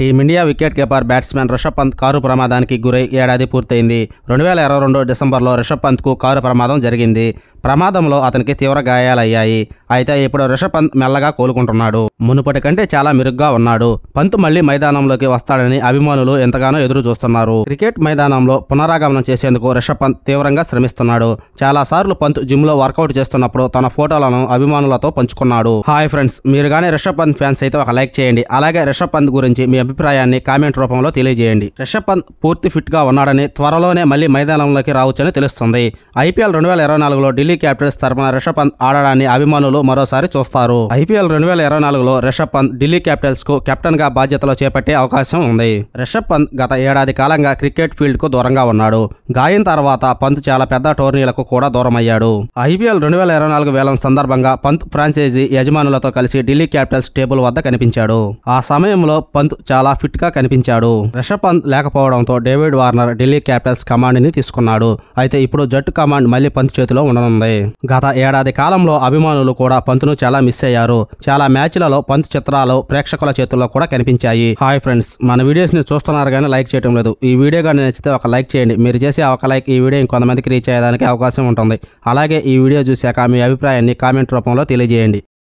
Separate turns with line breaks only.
team India wicket keeper batsman Rishabh Pant car ప్రమాదానికి గురై ఏడాది పూర్తయింది రెండు వేల ఇరవై రెండు డిసెంబర్లో రిషబ్ పంత్కు కారు ప్రమాదం జరిగింది ప్రమాదంలో అతనికి తీవ్ర గాయాలయ్యాయి అయితే ఇప్పుడు రిషబ్ పంత్ మెల్లగా కోలుకుంటున్నాడు మునుపటి కంటే చాలా మెరుగ్గా ఉన్నాడు పంత్ మళ్లీ మైదానంలోకి వస్తాడని అభిమానులు ఎంతగానో ఎదురు చూస్తున్నారు క్రికెట్ మైదానంలో పునరాగమనం చేసేందుకు రిషబ్ పంత్ తీవ్రంగా శ్రమిస్తున్నాడు చాలా సార్లు పంత్ జిమ్ లో వర్కౌట్ చేస్తున్నప్పుడు తన ఫోటోలను అభిమానులతో పంచుకున్నాడు హాయ్ ఫ్రెండ్స్ మీరు కానీ రిషబ్ పంత్ ఫ్యాన్స్ అయితే ఒక లైక్ చేయండి అలాగే రిషబ్ పంత్ గురించి మీ అభిప్రాయాన్ని కామెంట్ రూపంలో తెలియజేయండి రిషబ్ పంత్ పూర్తి ఫిట్ గా ఉన్నాడని త్వరలోనే మళ్లీ మైదానంలోకి రావచ్చని తెలుస్తుంది ఐపీఎల్ రెండు వేల ఇరవై నాలుగులో ఢిల్లీ ఢిల్లీ క్యాపిటల్స్ తరపున రిషబ్ పంత్ ఆడడాన్ని అభిమానులు మరోసారి చూస్తారు ఐపీఎల్ రెండు వేల ఇరవై నాలుగులో రిషబ్ పంత్ ఢిల్లీ క్యాపిటల్స్ కు కెప్టెన్ గా బాధ్యతలు చేపట్టే అవకాశం ఉంది రిషబ్ పంత్ గత ఏడాది కాలంగా క్రికెట్ ఫీల్డ్ కు దూరంగా ఉన్నాడు గాయం తర్వాత పంత్ చాలా పెద్ద టోర్నీలకు కూడా దూరమయ్యాడు ఐపీఎల్ రెండు వేల ఇరవై నాలుగు వేలం సందర్భంగా పంత్ ఫ్రాంచైజీ యజమానులతో కలిసి ఢిల్లీ క్యాపిటల్స్ టేబుల్ వద్ద కనిపించాడు ఆ సమయంలో పంత్ చాలా ఫిట్ గా కనిపించాడు రిషబ్ పంత్ లేకపోవడంతో David Warner Delhi Capitals command ని తీసుకున్నాడు అయితే ఇప్పుడు జట్టు కమాండ్ మళ్లీ పంత్ చేతిలో ఉండనుంది చేస్తుంది గత ఏడాది కాలంలో అభిమానులు కూడా పంతును చాలా మిస్ అయ్యారు చాలా మ్యాచ్లలో పంత్ చిత్రాలు ప్రేక్షకుల చేతుల్లో కూడా కనిపించాయి హాయ్ ఫ్రెండ్స్ మన వీడియోస్ని చూస్తున్నారు కానీ లైక్ చేయడం లేదు ఈ వీడియో కానీ నచ్చితే ఒక లైక్ చేయండి మీరు చేసే ఒక లైక్ ఈ వీడియో ఇంకొంతమందికి రీచ్ అయ్యేదానికి అవకాశం ఉంటుంది అలాగే ఈ వీడియో చూశాక మీ అభిప్రాయాన్ని కామెంట్ రూపంలో తెలియజేయండి